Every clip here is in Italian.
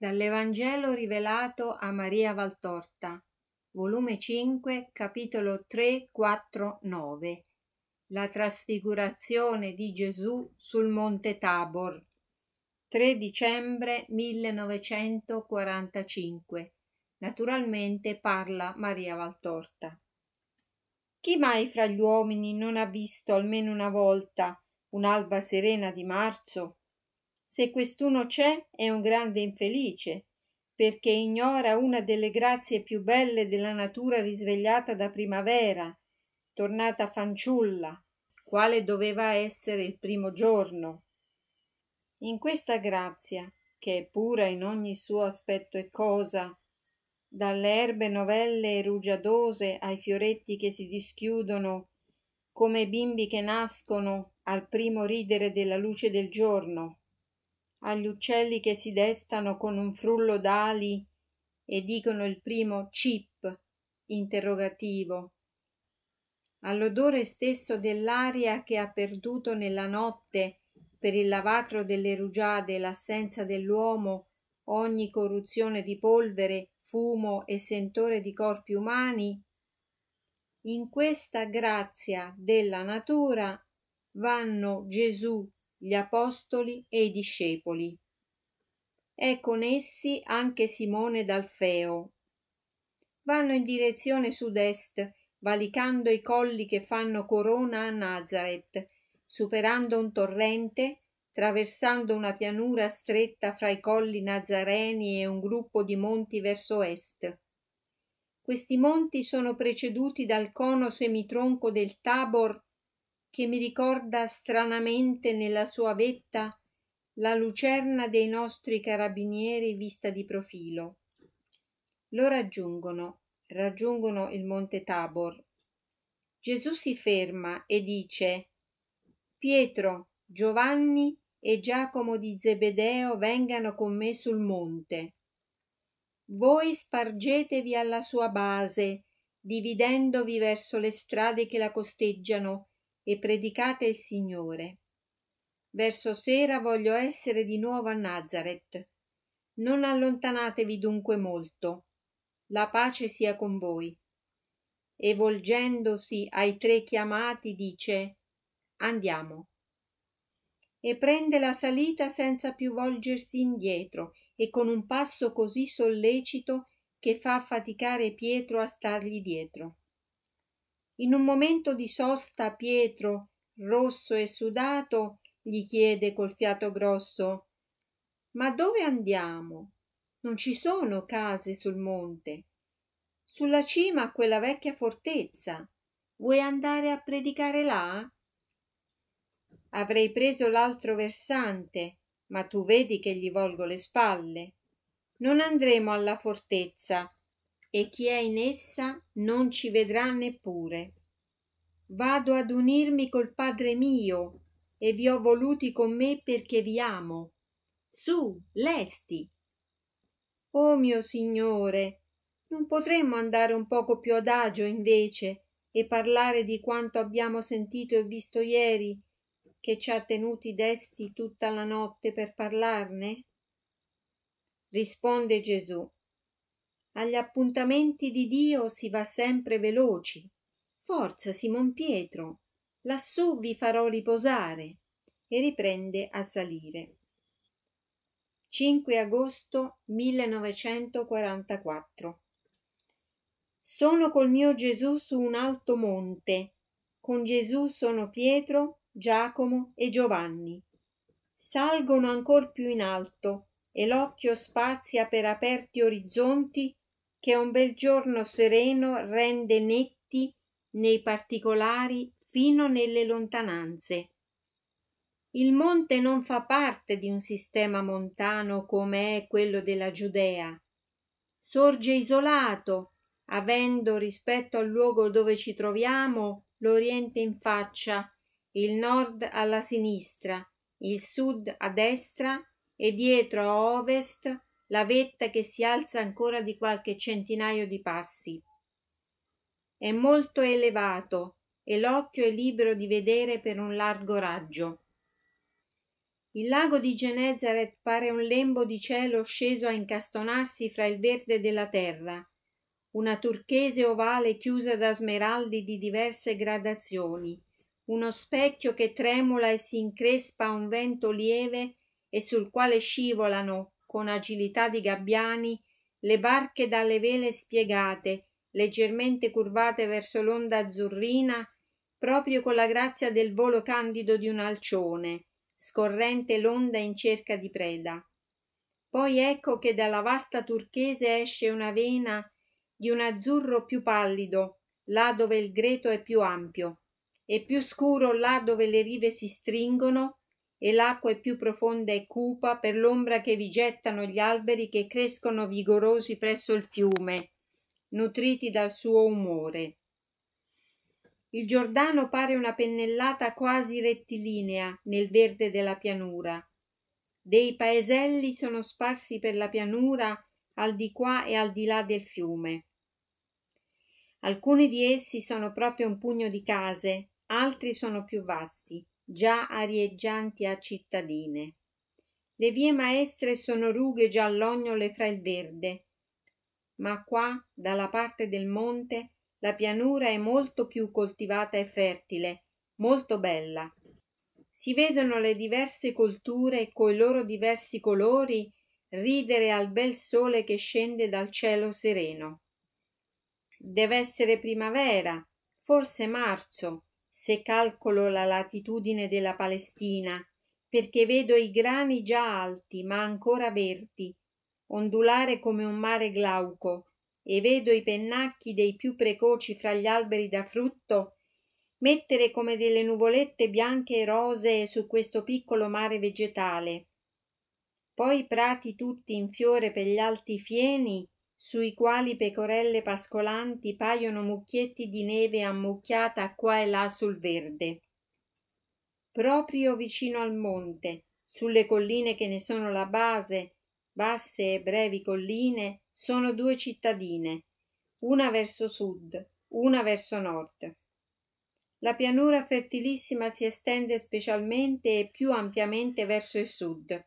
Dall'Evangelo rivelato a Maria Valtorta, volume 5, capitolo 3, 4, 9. La trasfigurazione di Gesù sul monte Tabor. 3 dicembre 1945. Naturalmente parla Maria Valtorta. Chi mai fra gli uomini non ha visto almeno una volta un'alba serena di marzo se quest'uno c'è, è un grande infelice, perché ignora una delle grazie più belle della natura risvegliata da primavera, tornata fanciulla, quale doveva essere il primo giorno. In questa grazia, che è pura in ogni suo aspetto e cosa, dalle erbe novelle e rugiadose ai fioretti che si dischiudono, come bimbi che nascono al primo ridere della luce del giorno agli uccelli che si destano con un frullo d'ali e dicono il primo cip interrogativo, all'odore stesso dell'aria che ha perduto nella notte per il lavacro delle rugiade e l'assenza dell'uomo ogni corruzione di polvere, fumo e sentore di corpi umani, in questa grazia della natura vanno Gesù gli apostoli e i discepoli. È con essi anche Simone d'Alfeo. Vanno in direzione sud-est, valicando i colli che fanno corona a Nazareth, superando un torrente, traversando una pianura stretta fra i colli nazareni e un gruppo di monti verso est. Questi monti sono preceduti dal cono semitronco del Tabor che mi ricorda stranamente nella sua vetta la lucerna dei nostri carabinieri vista di profilo. Lo raggiungono, raggiungono il monte Tabor. Gesù si ferma e dice Pietro, Giovanni e Giacomo di Zebedeo vengano con me sul monte. Voi spargetevi alla sua base, dividendovi verso le strade che la costeggiano, e predicate il Signore. Verso sera voglio essere di nuovo a Nazareth. Non allontanatevi dunque molto. La pace sia con voi. E volgendosi ai tre chiamati dice Andiamo. E prende la salita senza più volgersi indietro e con un passo così sollecito che fa faticare Pietro a stargli dietro. In un momento di sosta Pietro, rosso e sudato, gli chiede col fiato grosso Ma dove andiamo? Non ci sono case sul monte. Sulla cima a quella vecchia fortezza. Vuoi andare a predicare là? Avrei preso l'altro versante, ma tu vedi che gli volgo le spalle. Non andremo alla fortezza, e chi è in essa non ci vedrà neppure. Vado ad unirmi col Padre mio, e vi ho voluti con me perché vi amo. Su, lesti! oh mio Signore, non potremmo andare un poco più adagio invece e parlare di quanto abbiamo sentito e visto ieri, che ci ha tenuti desti tutta la notte per parlarne? Risponde Gesù. Agli appuntamenti di Dio si va sempre veloci. Forza, Simon Pietro, lassù vi farò riposare. E riprende a salire. 5 agosto 1944 Sono col mio Gesù su un alto monte. Con Gesù sono Pietro, Giacomo e Giovanni. Salgono ancor più in alto e l'occhio spazia per aperti orizzonti che un bel giorno sereno rende netti nei particolari fino nelle lontananze. Il monte non fa parte di un sistema montano come è quello della Giudea. Sorge isolato, avendo rispetto al luogo dove ci troviamo l'Oriente in faccia, il nord alla sinistra, il sud a destra e dietro a ovest la vetta che si alza ancora di qualche centinaio di passi. È molto elevato e l'occhio è libero di vedere per un largo raggio. Il lago di Genezaret pare un lembo di cielo sceso a incastonarsi fra il verde della terra, una turchese ovale chiusa da smeraldi di diverse gradazioni, uno specchio che tremula e si increspa a un vento lieve e sul quale scivolano con agilità di gabbiani le barche dalle vele spiegate leggermente curvate verso l'onda azzurrina proprio con la grazia del volo candido di un alcione scorrente l'onda in cerca di preda poi ecco che dalla vasta turchese esce una vena di un azzurro più pallido là dove il greto è più ampio e più scuro là dove le rive si stringono e l'acqua è più profonda e cupa per l'ombra che vi gettano gli alberi che crescono vigorosi presso il fiume, nutriti dal suo umore. Il Giordano pare una pennellata quasi rettilinea nel verde della pianura. Dei paeselli sono sparsi per la pianura al di qua e al di là del fiume. Alcuni di essi sono proprio un pugno di case, altri sono più vasti già arieggianti a cittadine. Le vie maestre sono rughe giallognole fra il verde, ma qua, dalla parte del monte, la pianura è molto più coltivata e fertile, molto bella. Si vedono le diverse colture coi loro diversi colori ridere al bel sole che scende dal cielo sereno. Deve essere primavera, forse marzo, se calcolo la latitudine della Palestina, perché vedo i grani già alti, ma ancora verdi, ondulare come un mare glauco, e vedo i pennacchi dei più precoci fra gli alberi da frutto mettere come delle nuvolette bianche e rosee su questo piccolo mare vegetale. Poi prati tutti in fiore per gli alti fieni sui quali pecorelle pascolanti paiono mucchietti di neve ammucchiata qua e là sul verde. Proprio vicino al monte, sulle colline che ne sono la base, basse e brevi colline, sono due cittadine, una verso sud, una verso nord. La pianura fertilissima si estende specialmente e più ampiamente verso il sud.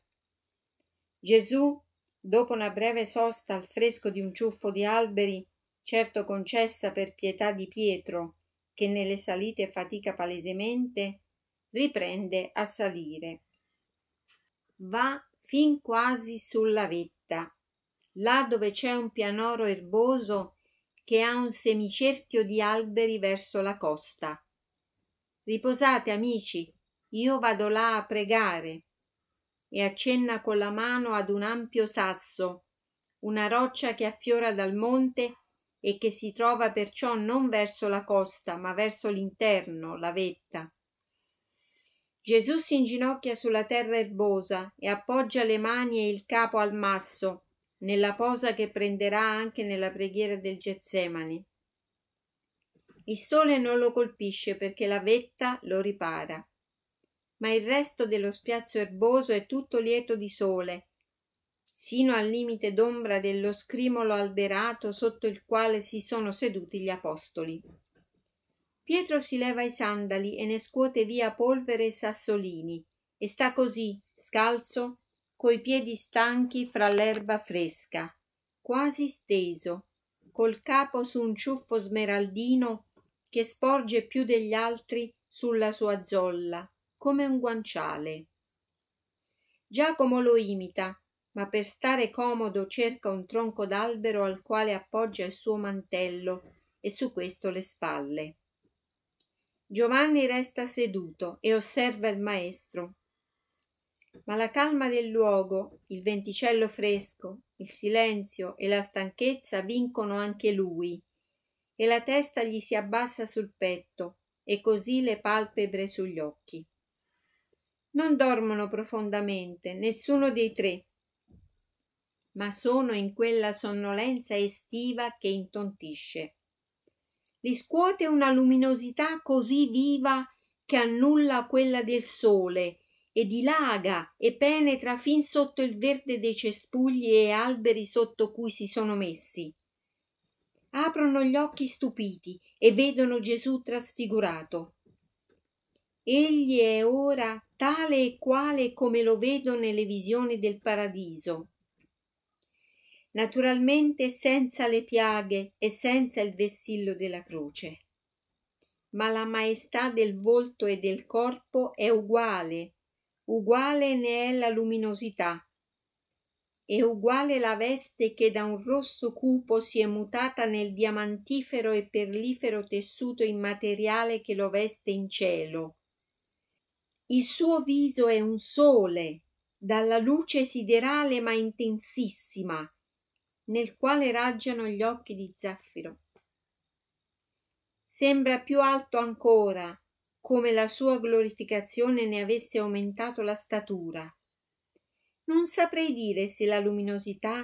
Gesù dopo una breve sosta al fresco di un ciuffo di alberi, certo concessa per pietà di Pietro, che nelle salite fatica palesemente, riprende a salire. Va fin quasi sulla vetta, là dove c'è un pianoro erboso che ha un semicerchio di alberi verso la costa. Riposate, amici, io vado là a pregare e accenna con la mano ad un ampio sasso, una roccia che affiora dal monte e che si trova perciò non verso la costa, ma verso l'interno, la vetta. Gesù si inginocchia sulla terra erbosa e appoggia le mani e il capo al masso, nella posa che prenderà anche nella preghiera del Getsemani. Il sole non lo colpisce perché la vetta lo ripara ma il resto dello spiazzo erboso è tutto lieto di sole sino al limite d'ombra dello scrimolo alberato sotto il quale si sono seduti gli apostoli pietro si leva i sandali e ne scuote via polvere e sassolini e sta così scalzo coi piedi stanchi fra l'erba fresca quasi steso col capo su un ciuffo smeraldino che sporge più degli altri sulla sua zolla come un guanciale. Giacomo lo imita, ma per stare comodo cerca un tronco d'albero al quale appoggia il suo mantello e su questo le spalle. Giovanni resta seduto e osserva il maestro. Ma la calma del luogo, il venticello fresco, il silenzio e la stanchezza vincono anche lui, e la testa gli si abbassa sul petto e così le palpebre sugli occhi. Non dormono profondamente, nessuno dei tre, ma sono in quella sonnolenza estiva che intontisce. Li scuote una luminosità così viva che annulla quella del sole e dilaga e penetra fin sotto il verde dei cespugli e alberi sotto cui si sono messi. Aprono gli occhi stupiti e vedono Gesù trasfigurato egli è ora tale e quale come lo vedo nelle visioni del paradiso. Naturalmente senza le piaghe e senza il vessillo della croce. Ma la maestà del volto e del corpo è uguale, uguale ne è la luminosità. E uguale la veste che da un rosso cupo si è mutata nel diamantifero e perlifero tessuto immateriale che lo veste in cielo il suo viso è un sole, dalla luce siderale ma intensissima, nel quale raggiano gli occhi di zaffiro. Sembra più alto ancora, come la sua glorificazione ne avesse aumentato la statura. Non saprei dire se la luminosità,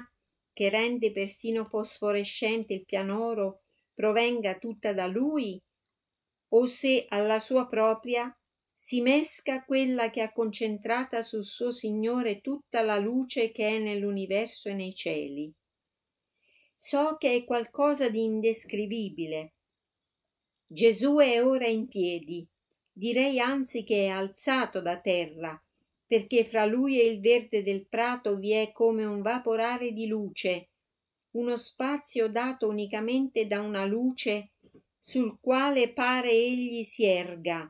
che rende persino fosforescente il pianoro, provenga tutta da lui, o se alla sua propria si mesca quella che ha concentrata sul suo Signore tutta la luce che è nell'universo e nei cieli. So che è qualcosa di indescrivibile. Gesù è ora in piedi, direi anzi che è alzato da terra, perché fra lui e il verde del prato vi è come un vaporare di luce, uno spazio dato unicamente da una luce sul quale pare egli si erga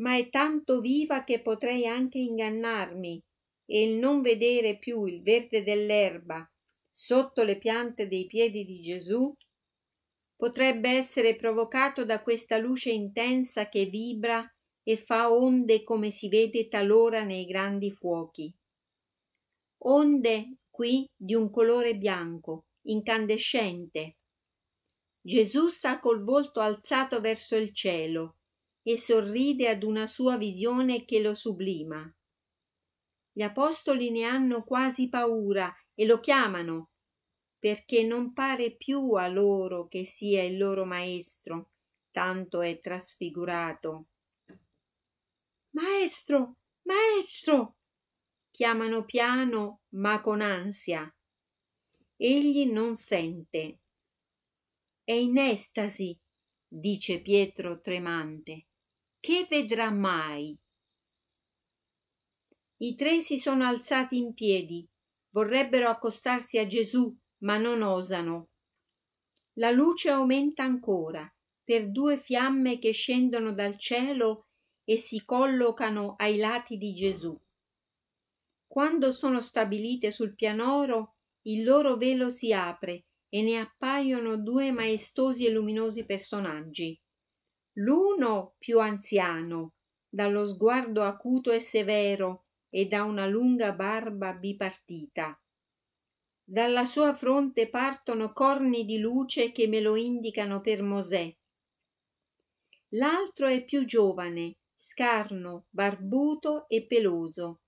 ma è tanto viva che potrei anche ingannarmi, e il non vedere più il verde dell'erba sotto le piante dei piedi di Gesù potrebbe essere provocato da questa luce intensa che vibra e fa onde come si vede talora nei grandi fuochi. Onde qui di un colore bianco, incandescente. Gesù sta col volto alzato verso il cielo e sorride ad una sua visione che lo sublima. Gli apostoli ne hanno quasi paura e lo chiamano, perché non pare più a loro che sia il loro maestro, tanto è trasfigurato. Maestro, maestro! chiamano piano ma con ansia. Egli non sente. È in estasi, dice Pietro tremante che vedrà mai? I tre si sono alzati in piedi, vorrebbero accostarsi a Gesù, ma non osano. La luce aumenta ancora, per due fiamme che scendono dal cielo e si collocano ai lati di Gesù. Quando sono stabilite sul pianoro, il loro velo si apre e ne appaiono due maestosi e luminosi personaggi l'uno più anziano dallo sguardo acuto e severo e da una lunga barba bipartita dalla sua fronte partono corni di luce che me lo indicano per Mosè l'altro è più giovane scarno barbuto e peloso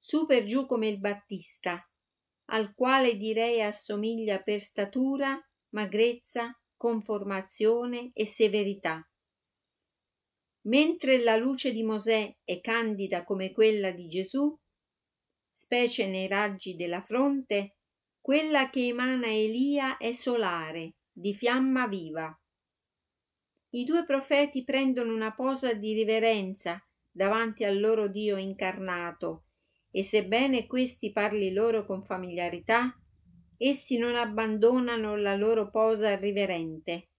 su per giù come il battista al quale direi assomiglia per statura magrezza conformazione e severità mentre la luce di Mosè è candida come quella di Gesù, specie nei raggi della fronte, quella che emana Elia è solare, di fiamma viva. I due profeti prendono una posa di riverenza davanti al loro Dio incarnato, e sebbene questi parli loro con familiarità, essi non abbandonano la loro posa riverente.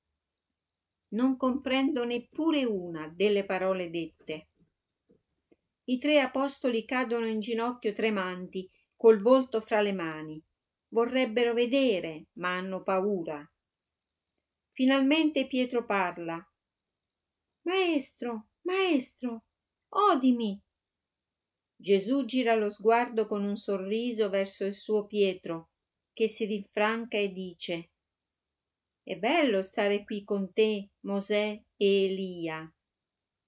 Non comprendo neppure una delle parole dette. I tre apostoli cadono in ginocchio tremanti, col volto fra le mani. Vorrebbero vedere, ma hanno paura. Finalmente Pietro parla. Maestro, maestro, odimi. Gesù gira lo sguardo con un sorriso verso il suo Pietro, che si rinfranca e dice è bello stare qui con te, Mosè e Elia.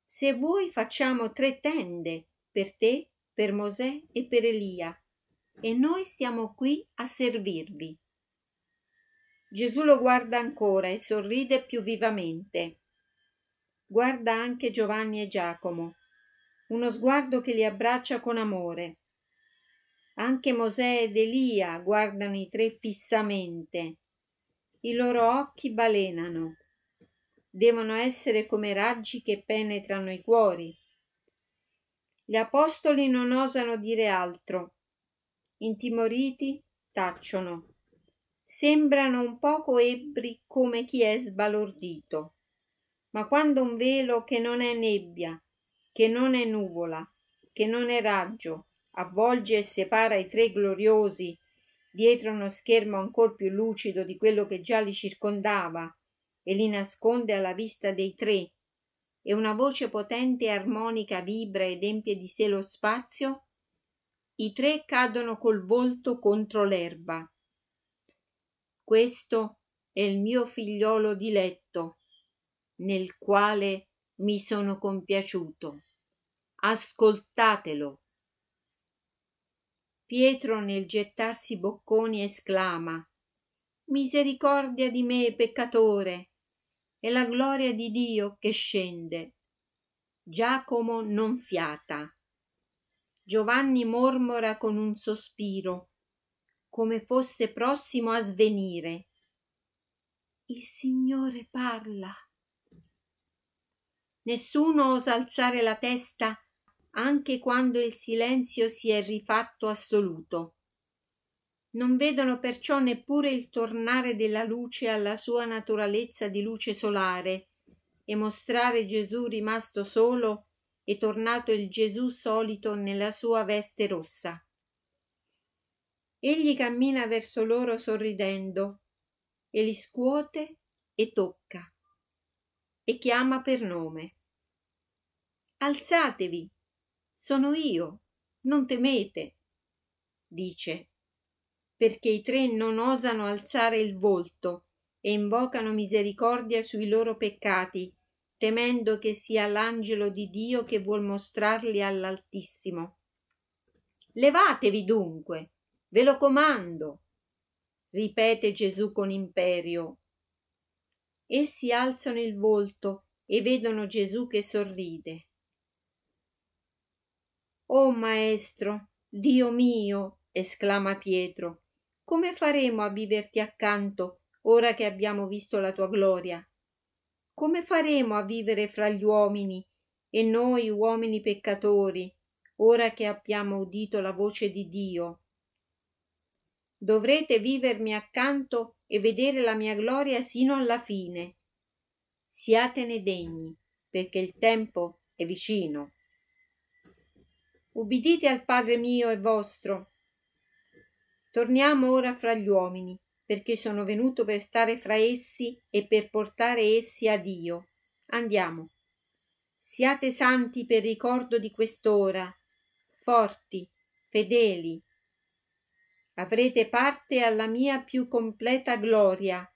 Se vuoi facciamo tre tende, per te, per Mosè e per Elia, e noi stiamo qui a servirvi. Gesù lo guarda ancora e sorride più vivamente. Guarda anche Giovanni e Giacomo, uno sguardo che li abbraccia con amore. Anche Mosè ed Elia guardano i tre fissamente i loro occhi balenano. Devono essere come raggi che penetrano i cuori. Gli apostoli non osano dire altro. Intimoriti, tacciono. Sembrano un poco ebbri come chi è sbalordito. Ma quando un velo che non è nebbia, che non è nuvola, che non è raggio, avvolge e separa i tre gloriosi dietro uno schermo ancor più lucido di quello che già li circondava e li nasconde alla vista dei tre, e una voce potente e armonica vibra ed empie di sé lo spazio, i tre cadono col volto contro l'erba. Questo è il mio figliolo diletto, nel quale mi sono compiaciuto. Ascoltatelo. Pietro nel gettarsi bocconi esclama Misericordia di me peccatore e la gloria di Dio che scende. Giacomo non fiata. Giovanni mormora con un sospiro, come fosse prossimo a svenire. Il Signore parla. Nessuno osa alzare la testa anche quando il silenzio si è rifatto assoluto. Non vedono perciò neppure il tornare della luce alla sua naturalezza di luce solare e mostrare Gesù rimasto solo e tornato il Gesù solito nella sua veste rossa. Egli cammina verso loro sorridendo e li scuote e tocca e chiama per nome. Alzatevi, sono io non temete dice perché i tre non osano alzare il volto e invocano misericordia sui loro peccati temendo che sia l'angelo di Dio che vuol mostrarli all'Altissimo. Levatevi dunque, ve lo comando, ripete Gesù con imperio. Essi alzano il volto e vedono Gesù che sorride oh maestro dio mio esclama pietro come faremo a viverti accanto ora che abbiamo visto la tua gloria come faremo a vivere fra gli uomini e noi uomini peccatori ora che abbiamo udito la voce di dio dovrete vivermi accanto e vedere la mia gloria sino alla fine siatene degni perché il tempo è vicino ubbidite al Padre mio e vostro. Torniamo ora fra gli uomini, perché sono venuto per stare fra essi e per portare essi a Dio. Andiamo. Siate santi per ricordo di quest'ora, forti, fedeli. Avrete parte alla mia più completa gloria.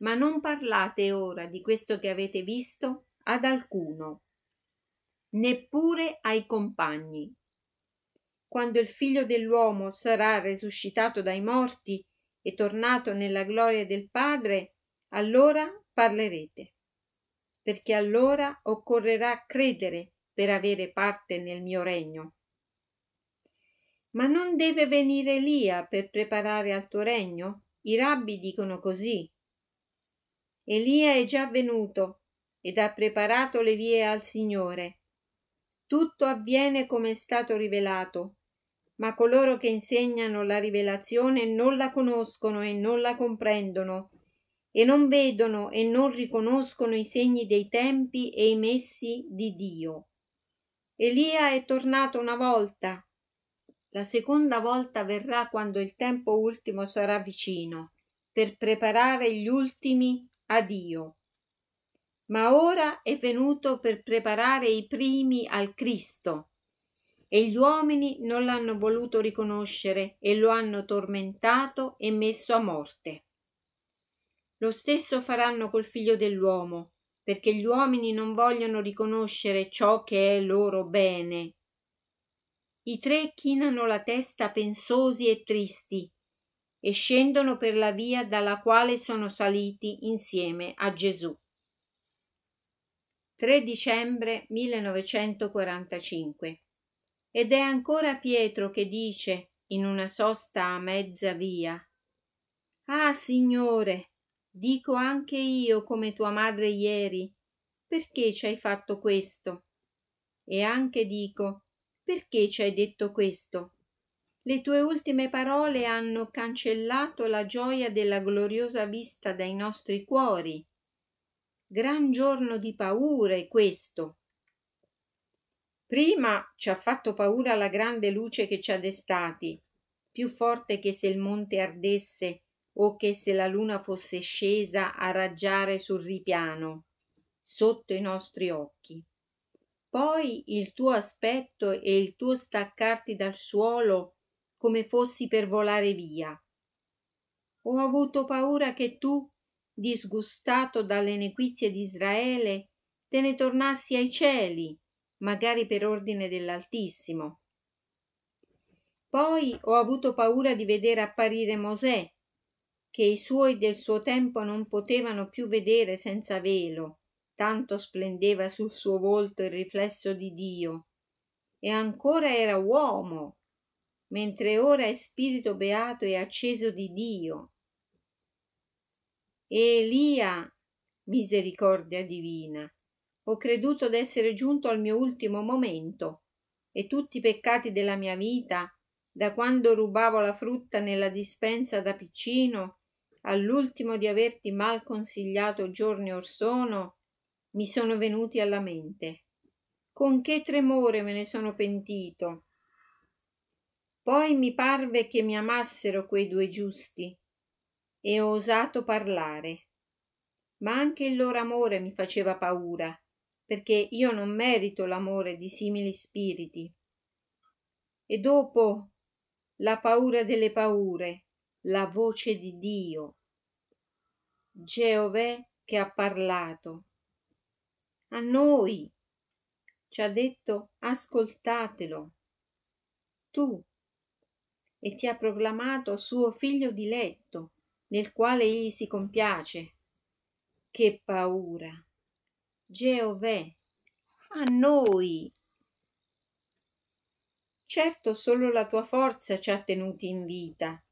Ma non parlate ora di questo che avete visto ad alcuno neppure ai compagni. Quando il figlio dell'uomo sarà resuscitato dai morti e tornato nella gloria del Padre, allora parlerete. Perché allora occorrerà credere per avere parte nel mio regno. Ma non deve venire Elia per preparare al tuo regno? I rabbi dicono così. Elia è già venuto ed ha preparato le vie al Signore tutto avviene come è stato rivelato, ma coloro che insegnano la rivelazione non la conoscono e non la comprendono, e non vedono e non riconoscono i segni dei tempi e i messi di Dio. Elia è tornato una volta, la seconda volta verrà quando il tempo ultimo sarà vicino, per preparare gli ultimi a Dio ma ora è venuto per preparare i primi al Cristo. E gli uomini non l'hanno voluto riconoscere e lo hanno tormentato e messo a morte. Lo stesso faranno col figlio dell'uomo, perché gli uomini non vogliono riconoscere ciò che è loro bene. I tre chinano la testa pensosi e tristi e scendono per la via dalla quale sono saliti insieme a Gesù. 3 dicembre 1945. Ed è ancora Pietro che dice, in una sosta a mezza via, Ah, Signore, dico anche io come tua madre ieri, perché ci hai fatto questo? E anche dico, perché ci hai detto questo? Le tue ultime parole hanno cancellato la gioia della gloriosa vista dai nostri cuori Gran giorno di paure questo. Prima ci ha fatto paura la grande luce che ci ha destati, più forte che se il monte ardesse o che se la luna fosse scesa a raggiare sul ripiano, sotto i nostri occhi. Poi il tuo aspetto e il tuo staccarti dal suolo come fossi per volare via. Ho avuto paura che tu disgustato dalle nequizie di Israele, te ne tornassi ai cieli, magari per ordine dell'Altissimo. Poi ho avuto paura di vedere apparire Mosè, che i suoi del suo tempo non potevano più vedere senza velo, tanto splendeva sul suo volto il riflesso di Dio. E ancora era uomo, mentre ora è spirito beato e acceso di Dio, Elia, misericordia divina, ho creduto d'essere giunto al mio ultimo momento e tutti i peccati della mia vita, da quando rubavo la frutta nella dispensa da piccino, all'ultimo di averti mal consigliato giorni or sono, mi sono venuti alla mente. Con che tremore me ne sono pentito. Poi mi parve che mi amassero quei due giusti, e ho osato parlare ma anche il loro amore mi faceva paura perché io non merito l'amore di simili spiriti e dopo la paura delle paure la voce di Dio Geovè che ha parlato a noi ci ha detto ascoltatelo tu e ti ha proclamato suo figlio diletto nel quale egli si compiace. Che paura! Geovè, a noi! Certo solo la tua forza ci ha tenuti in vita.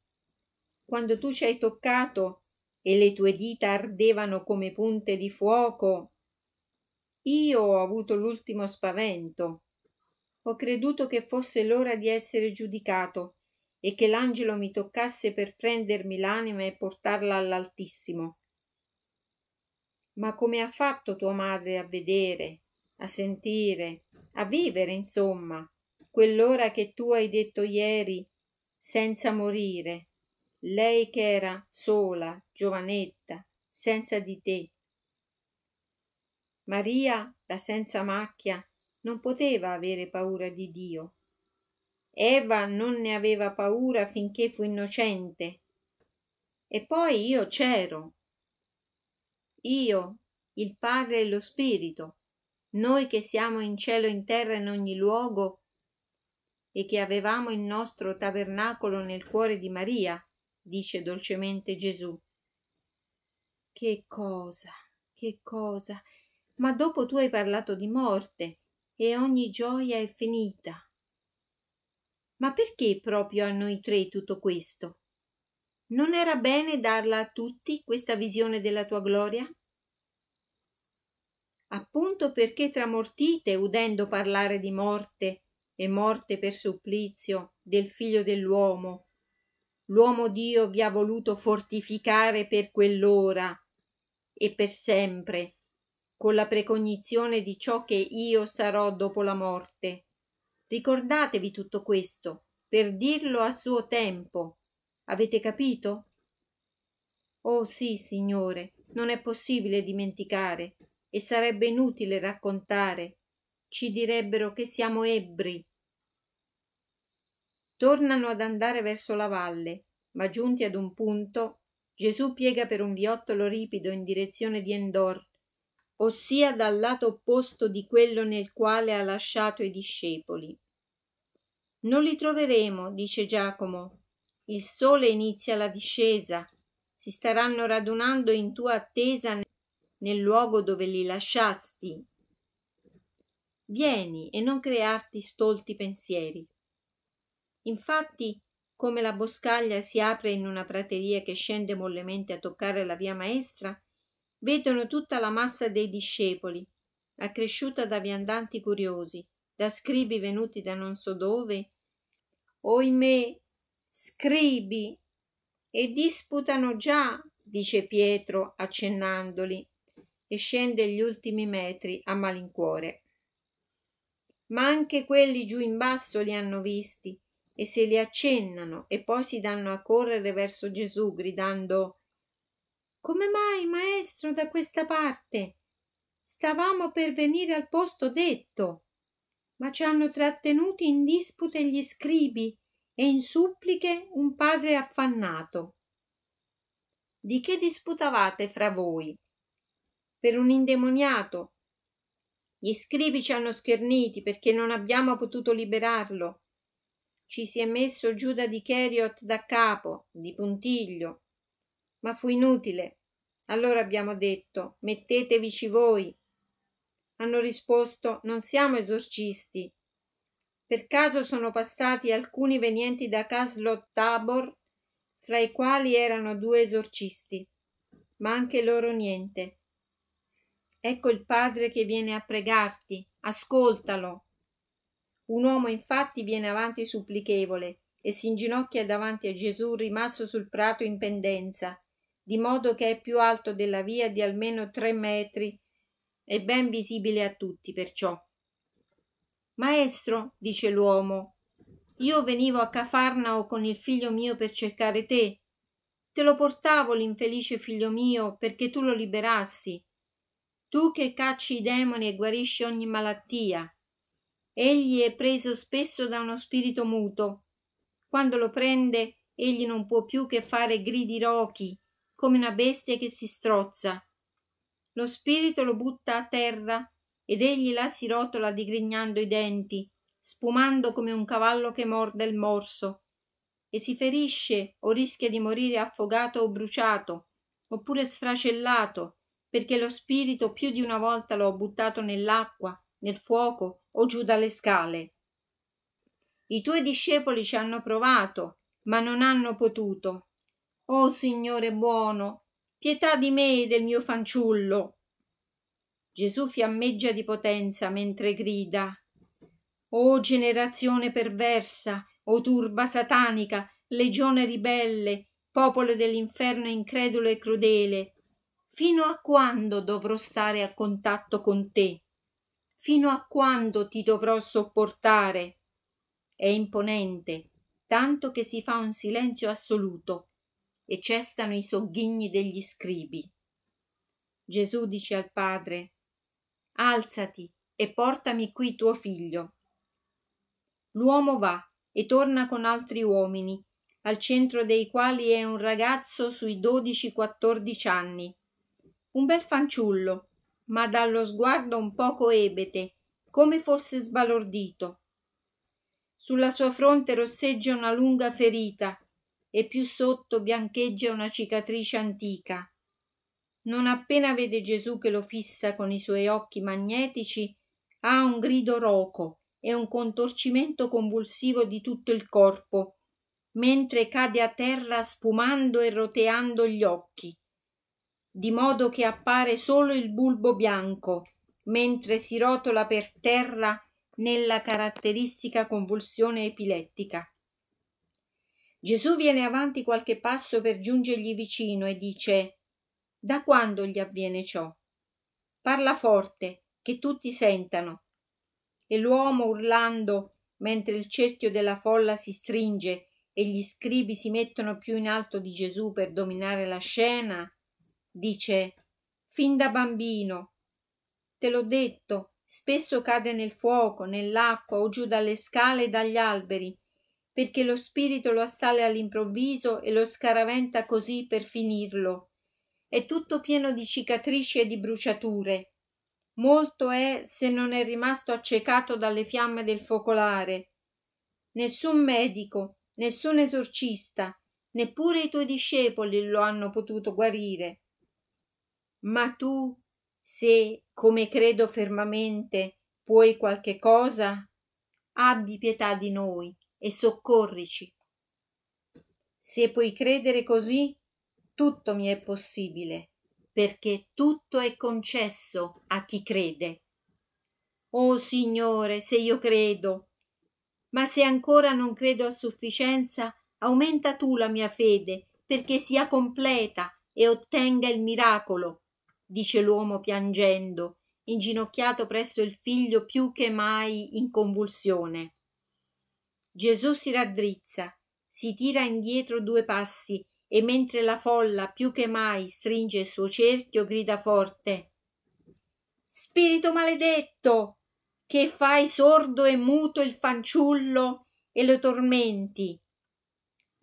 Quando tu ci hai toccato e le tue dita ardevano come punte di fuoco, io ho avuto l'ultimo spavento. Ho creduto che fosse l'ora di essere giudicato e che l'angelo mi toccasse per prendermi l'anima e portarla all'Altissimo. Ma come ha fatto tua madre a vedere, a sentire, a vivere, insomma, quell'ora che tu hai detto ieri, senza morire, lei che era sola, giovanetta, senza di te. Maria, la senza macchia, non poteva avere paura di Dio, Eva non ne aveva paura finché fu innocente. E poi io c'ero. Io, il Padre e lo Spirito, noi che siamo in cielo, in terra, in ogni luogo, e che avevamo il nostro tabernacolo nel cuore di Maria, dice dolcemente Gesù. Che cosa, che cosa. Ma dopo tu hai parlato di morte, e ogni gioia è finita. Ma perché proprio a noi tre tutto questo? Non era bene darla a tutti questa visione della tua gloria? Appunto perché tramortite udendo parlare di morte e morte per supplizio del figlio dell'uomo, l'uomo Dio vi ha voluto fortificare per quell'ora e per sempre, con la precognizione di ciò che io sarò dopo la morte Ricordatevi tutto questo per dirlo a suo tempo. Avete capito? Oh sì, signore, non è possibile dimenticare e sarebbe inutile raccontare. Ci direbbero che siamo ebbri. Tornano ad andare verso la valle, ma giunti ad un punto, Gesù piega per un viottolo ripido in direzione di Endor, ossia dal lato opposto di quello nel quale ha lasciato i discepoli non li troveremo dice giacomo il sole inizia la discesa si staranno radunando in tua attesa nel luogo dove li lasciasti vieni e non crearti stolti pensieri infatti come la boscaglia si apre in una prateria che scende mollemente a toccare la via maestra vedono tutta la massa dei discepoli accresciuta da viandanti curiosi da scribi venuti da non so dove oimè, scribi, e disputano già, dice Pietro accennandoli, e scende gli ultimi metri a malincuore. Ma anche quelli giù in basso li hanno visti e se li accennano e poi si danno a correre verso Gesù gridando Come mai, maestro, da questa parte? Stavamo per venire al posto detto ma ci hanno trattenuti in dispute gli scribi e in suppliche un padre affannato. Di che disputavate fra voi? Per un indemoniato. Gli scribi ci hanno scherniti perché non abbiamo potuto liberarlo. Ci si è messo Giuda di Cheriot da capo, di puntiglio. Ma fu inutile. Allora abbiamo detto, mettetevici voi, hanno risposto non siamo esorcisti. Per caso sono passati alcuni venienti da Caslot Tabor, fra i quali erano due esorcisti, ma anche loro niente. Ecco il padre che viene a pregarti, ascoltalo. Un uomo infatti viene avanti supplichevole e si inginocchia davanti a Gesù rimasto sul prato in pendenza, di modo che è più alto della via di almeno tre metri e ben visibile a tutti perciò. Maestro, dice l'uomo, io venivo a Cafarnao con il figlio mio per cercare te. Te lo portavo l'infelice figlio mio perché tu lo liberassi. Tu che cacci i demoni e guarisci ogni malattia. Egli è preso spesso da uno spirito muto. Quando lo prende, egli non può più che fare gridi rochi, come una bestia che si strozza lo spirito lo butta a terra ed egli là si rotola digrignando i denti, spumando come un cavallo che morde il morso, e si ferisce o rischia di morire affogato o bruciato, oppure sfracellato, perché lo spirito più di una volta lo ha buttato nell'acqua, nel fuoco o giù dalle scale. I tuoi discepoli ci hanno provato, ma non hanno potuto. oh, Signore buono, pietà di me e del mio fanciullo. Gesù fiammeggia di potenza mentre grida O generazione perversa, o turba satanica, legione ribelle, popolo dell'inferno incredulo e crudele, fino a quando dovrò stare a contatto con te? Fino a quando ti dovrò sopportare? È imponente, tanto che si fa un silenzio assoluto e cessano i sogghigni degli scribi. Gesù dice al padre, Alzati e portami qui tuo figlio. L'uomo va e torna con altri uomini, al centro dei quali è un ragazzo sui 12-14 anni, un bel fanciullo, ma dallo sguardo un poco ebete, come fosse sbalordito. Sulla sua fronte rosseggia una lunga ferita e più sotto biancheggia una cicatrice antica. Non appena vede Gesù che lo fissa con i suoi occhi magnetici, ha un grido roco e un contorcimento convulsivo di tutto il corpo, mentre cade a terra spumando e roteando gli occhi, di modo che appare solo il bulbo bianco, mentre si rotola per terra nella caratteristica convulsione epilettica. Gesù viene avanti qualche passo per giungergli vicino e dice Da quando gli avviene ciò? Parla forte, che tutti sentano. E l'uomo urlando, mentre il cerchio della folla si stringe e gli scribi si mettono più in alto di Gesù per dominare la scena, dice Fin da bambino. Te l'ho detto, spesso cade nel fuoco, nell'acqua o giù dalle scale e dagli alberi perché lo spirito lo assale all'improvviso e lo scaraventa così per finirlo. È tutto pieno di cicatrici e di bruciature. Molto è se non è rimasto accecato dalle fiamme del focolare. Nessun medico, nessun esorcista, neppure i tuoi discepoli lo hanno potuto guarire. Ma tu, se, come credo fermamente, puoi qualche cosa, abbi pietà di noi e soccorrici. Se puoi credere così, tutto mi è possibile, perché tutto è concesso a chi crede. oh, Signore, se io credo. Ma se ancora non credo a sufficienza, aumenta tu la mia fede, perché sia completa e ottenga il miracolo, dice l'uomo piangendo, inginocchiato presso il figlio più che mai in convulsione. Gesù si raddrizza, si tira indietro due passi e mentre la folla più che mai stringe il suo cerchio grida forte Spirito maledetto, che fai sordo e muto il fanciullo e lo tormenti.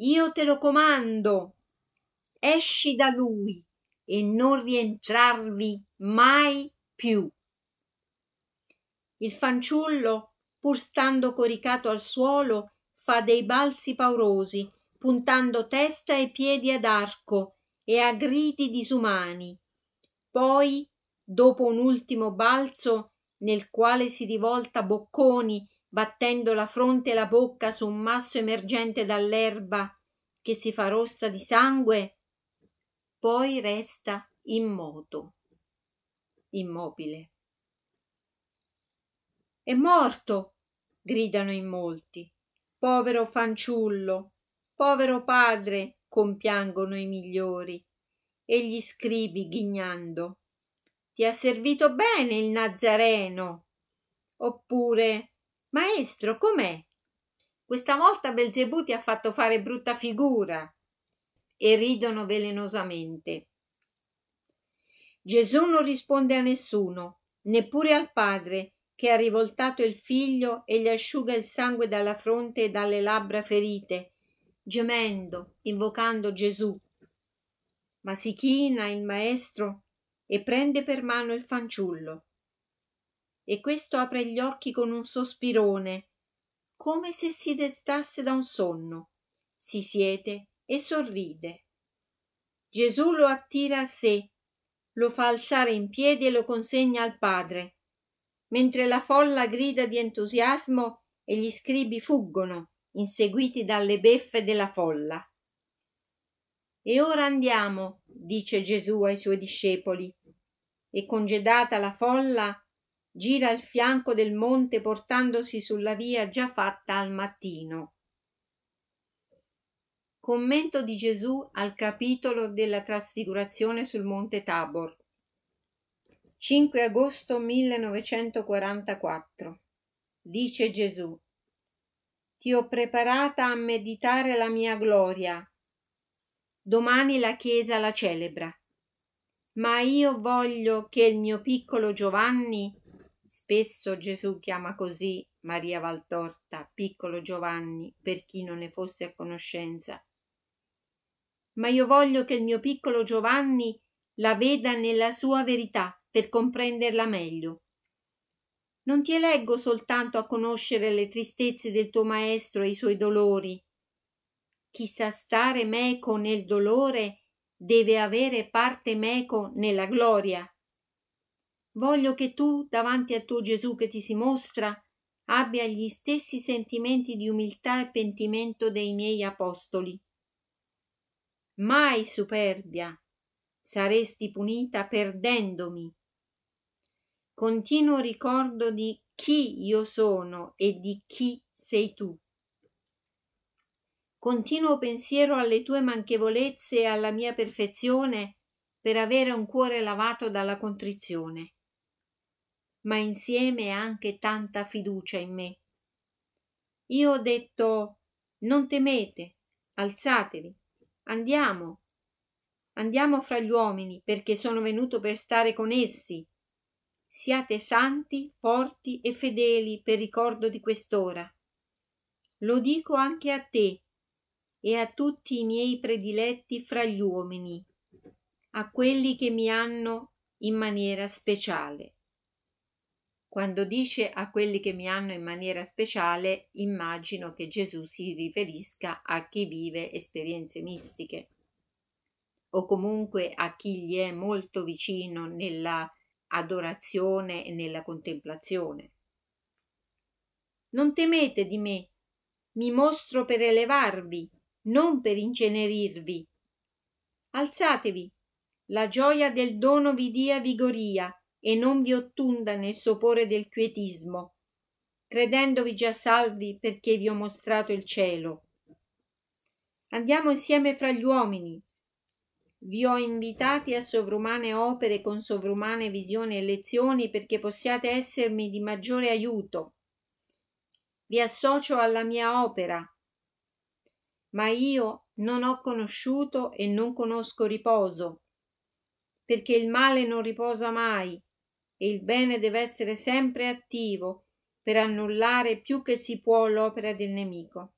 Io te lo comando, esci da lui e non rientrarvi mai più. Il fanciullo pur stando coricato al suolo fa dei balzi paurosi puntando testa e piedi ad arco e a gridi disumani poi dopo un ultimo balzo nel quale si rivolta bocconi battendo la fronte e la bocca su un masso emergente dall'erba che si fa rossa di sangue poi resta immoto immobile è morto gridano in molti povero fanciullo povero padre compiangono i migliori e gli scribi ghignando ti ha servito bene il nazareno oppure maestro com'è questa volta belzebù ti ha fatto fare brutta figura e ridono velenosamente gesù non risponde a nessuno neppure al padre che ha rivoltato il figlio e gli asciuga il sangue dalla fronte e dalle labbra ferite, gemendo, invocando Gesù. Ma si china il maestro e prende per mano il fanciullo. E questo apre gli occhi con un sospirone, come se si destasse da un sonno. Si siede e sorride. Gesù lo attira a sé, lo fa alzare in piedi e lo consegna al Padre mentre la folla grida di entusiasmo e gli scribi fuggono, inseguiti dalle beffe della folla. E ora andiamo, dice Gesù ai suoi discepoli, e congedata la folla, gira il fianco del monte portandosi sulla via già fatta al mattino. Commento di Gesù al capitolo della trasfigurazione sul monte Tabor. 5 agosto 1944 Dice Gesù Ti ho preparata a meditare la mia gloria. Domani la Chiesa la celebra. Ma io voglio che il mio piccolo Giovanni, spesso Gesù chiama così Maria Valtorta, piccolo Giovanni, per chi non ne fosse a conoscenza. Ma io voglio che il mio piccolo Giovanni la veda nella sua verità per comprenderla meglio. Non ti eleggo soltanto a conoscere le tristezze del tuo maestro e i suoi dolori. Chi sa stare meco nel dolore deve avere parte meco nella gloria. Voglio che tu, davanti al tuo Gesù che ti si mostra, abbia gli stessi sentimenti di umiltà e pentimento dei miei apostoli. Mai superbia saresti punita perdendomi continuo ricordo di chi io sono e di chi sei tu. Continuo pensiero alle tue manchevolezze e alla mia perfezione per avere un cuore lavato dalla contrizione, ma insieme anche tanta fiducia in me. Io ho detto non temete, alzatevi, andiamo, andiamo fra gli uomini perché sono venuto per stare con essi Siate santi, forti e fedeli per ricordo di quest'ora. Lo dico anche a te e a tutti i miei prediletti fra gli uomini, a quelli che mi hanno in maniera speciale. Quando dice a quelli che mi hanno in maniera speciale, immagino che Gesù si riferisca a chi vive esperienze mistiche o comunque a chi gli è molto vicino nella adorazione e nella contemplazione. Non temete di me, mi mostro per elevarvi, non per incenerirvi. Alzatevi, la gioia del dono vi dia vigoria e non vi ottunda nel sopore del quietismo, credendovi già salvi perché vi ho mostrato il cielo. Andiamo insieme fra gli uomini, vi ho invitati a sovrumane opere con sovrumane visioni e lezioni perché possiate essermi di maggiore aiuto. Vi associo alla mia opera, ma io non ho conosciuto e non conosco riposo, perché il male non riposa mai e il bene deve essere sempre attivo per annullare più che si può l'opera del nemico.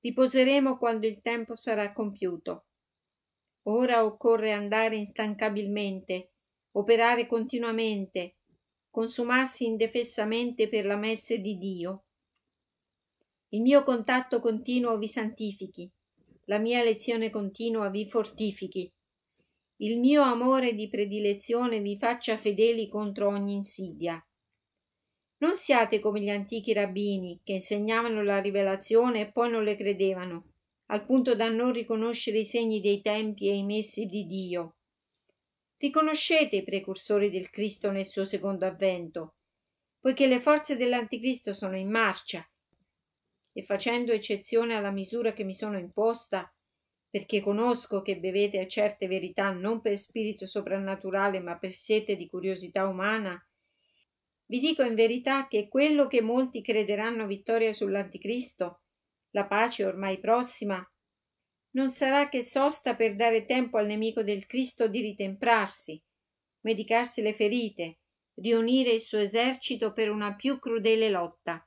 Riposeremo quando il tempo sarà compiuto. Ora occorre andare instancabilmente, operare continuamente, consumarsi indefessamente per la messe di Dio. Il mio contatto continuo vi santifichi, la mia lezione continua vi fortifichi, il mio amore di predilezione vi faccia fedeli contro ogni insidia. Non siate come gli antichi rabbini che insegnavano la rivelazione e poi non le credevano, al punto da non riconoscere i segni dei tempi e i messi di Dio. Riconoscete i precursori del Cristo nel suo secondo avvento, poiché le forze dell'Anticristo sono in marcia e facendo eccezione alla misura che mi sono imposta, perché conosco che bevete a certe verità non per spirito soprannaturale ma per sete di curiosità umana, vi dico in verità che quello che molti crederanno vittoria sull'Anticristo la pace ormai prossima, non sarà che sosta per dare tempo al nemico del Cristo di ritemprarsi, medicarsi le ferite, riunire il suo esercito per una più crudele lotta.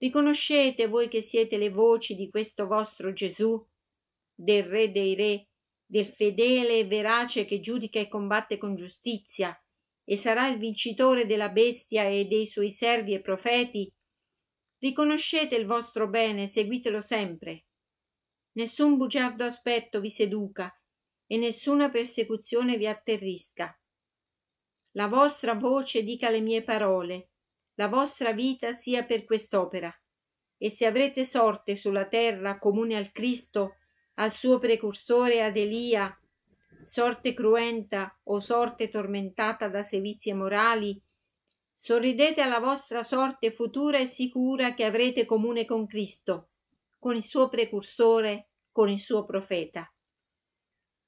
Riconoscete voi che siete le voci di questo vostro Gesù, del Re dei Re, del fedele e verace che giudica e combatte con giustizia, e sarà il vincitore della bestia e dei suoi servi e profeti Riconoscete il vostro bene, seguitelo sempre. Nessun bugiardo aspetto vi seduca e nessuna persecuzione vi atterrisca. La vostra voce dica le mie parole, la vostra vita sia per quest'opera. E se avrete sorte sulla terra comune al Cristo, al suo precursore ad Elia, sorte cruenta o sorte tormentata da sevizie morali, Sorridete alla vostra sorte futura e sicura che avrete comune con Cristo, con il suo precursore, con il suo profeta.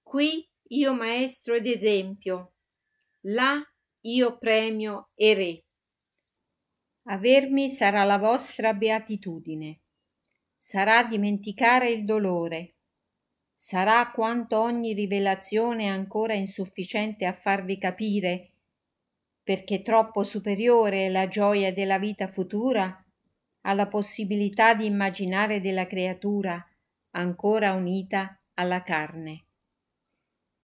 Qui io maestro ed esempio, là io premio e re. Avermi sarà la vostra beatitudine, sarà dimenticare il dolore, sarà quanto ogni rivelazione è ancora insufficiente a farvi capire perché troppo superiore è la gioia della vita futura alla possibilità di immaginare della creatura ancora unita alla carne.